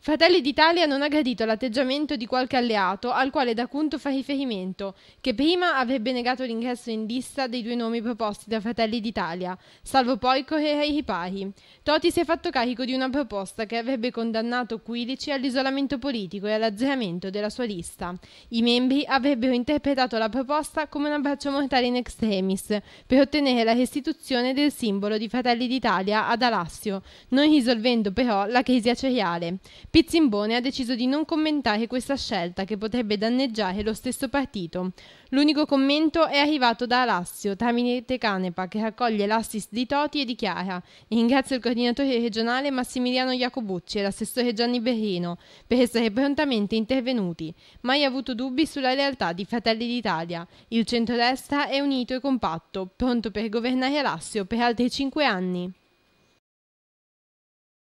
Fratelli d'Italia non ha gradito l'atteggiamento di qualche alleato al quale D'Acunto fa riferimento, che prima avrebbe negato l'ingresso in lista dei due nomi proposti da Fratelli d'Italia, salvo poi correre ai ripari. Toti si è fatto carico di una proposta che avrebbe condannato Quilici all'isolamento politico e all'azzeramento della sua lista. I membri avrebbero interpretato la proposta come un abbraccio mortale in extremis per ottenere la restituzione del simbolo di Fratelli d'Italia ad Alassio, non risolvendo però la crisi aceriale. Pizzimbone ha deciso di non commentare questa scelta che potrebbe danneggiare lo stesso partito. L'unico commento è arrivato da Alassio, tramite Canepa, che raccoglie l'assist di Toti e dichiara «Ringrazio il coordinatore regionale Massimiliano Iacobucci e l'assessore Gianni Berrino per essere prontamente intervenuti. Mai avuto dubbi sulla lealtà di Fratelli d'Italia. Il centrodestra è unito e compatto, pronto per governare Alassio per altri cinque anni».